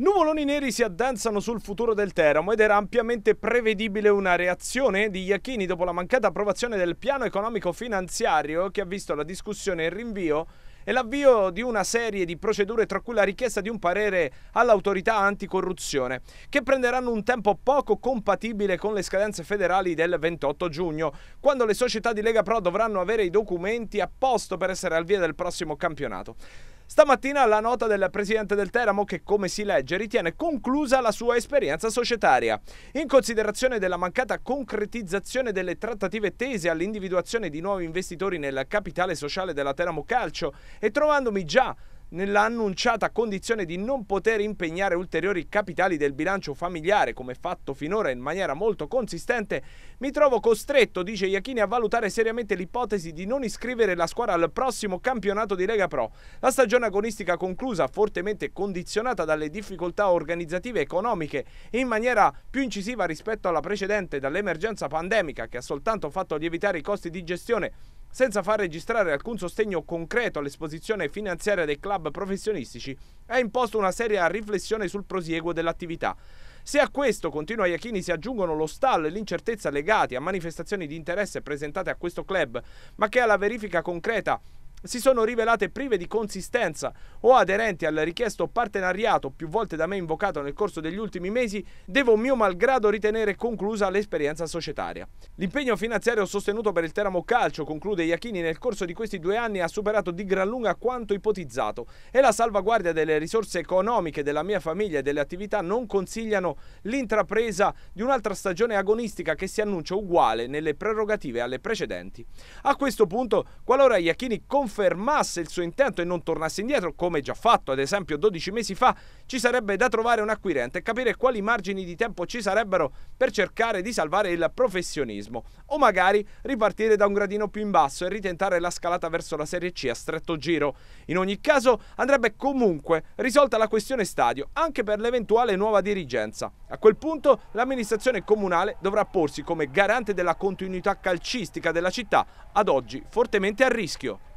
Nuvoloni neri si addensano sul futuro del Teramo ed era ampiamente prevedibile una reazione di Iachini dopo la mancata approvazione del piano economico finanziario che ha visto la discussione e il rinvio e l'avvio di una serie di procedure tra cui la richiesta di un parere all'autorità anticorruzione che prenderanno un tempo poco compatibile con le scadenze federali del 28 giugno quando le società di Lega Pro dovranno avere i documenti a posto per essere al via del prossimo campionato. Stamattina la nota del presidente del Teramo che, come si legge, ritiene conclusa la sua esperienza societaria. In considerazione della mancata concretizzazione delle trattative tese all'individuazione di nuovi investitori nel capitale sociale della Teramo Calcio e trovandomi già nella annunciata condizione di non poter impegnare ulteriori capitali del bilancio familiare, come fatto finora in maniera molto consistente, mi trovo costretto, dice Iachini, a valutare seriamente l'ipotesi di non iscrivere la squadra al prossimo campionato di Lega Pro. La stagione agonistica conclusa, fortemente condizionata dalle difficoltà organizzative e economiche in maniera più incisiva rispetto alla precedente dall'emergenza pandemica che ha soltanto fatto lievitare i costi di gestione senza far registrare alcun sostegno concreto all'esposizione finanziaria dei club professionistici, ha imposto una seria riflessione sul prosieguo dell'attività. Se a questo, continua Iachini, si aggiungono lo stallo e l'incertezza legati a manifestazioni di interesse presentate a questo club, ma che alla verifica concreta si sono rivelate prive di consistenza o aderenti al richiesto partenariato più volte da me invocato nel corso degli ultimi mesi, devo mio malgrado ritenere conclusa l'esperienza societaria. L'impegno finanziario sostenuto per il Teramo Calcio, conclude Iachini, nel corso di questi due anni ha superato di gran lunga quanto ipotizzato e la salvaguardia delle risorse economiche della mia famiglia e delle attività non consigliano l'intrapresa di un'altra stagione agonistica che si annuncia uguale nelle prerogative alle precedenti. A questo punto, qualora Iachini conferma confermasse il suo intento e non tornasse indietro, come già fatto ad esempio 12 mesi fa, ci sarebbe da trovare un acquirente e capire quali margini di tempo ci sarebbero per cercare di salvare il professionismo. O magari ripartire da un gradino più in basso e ritentare la scalata verso la Serie C a stretto giro. In ogni caso andrebbe comunque risolta la questione stadio, anche per l'eventuale nuova dirigenza. A quel punto l'amministrazione comunale dovrà porsi come garante della continuità calcistica della città, ad oggi fortemente a rischio.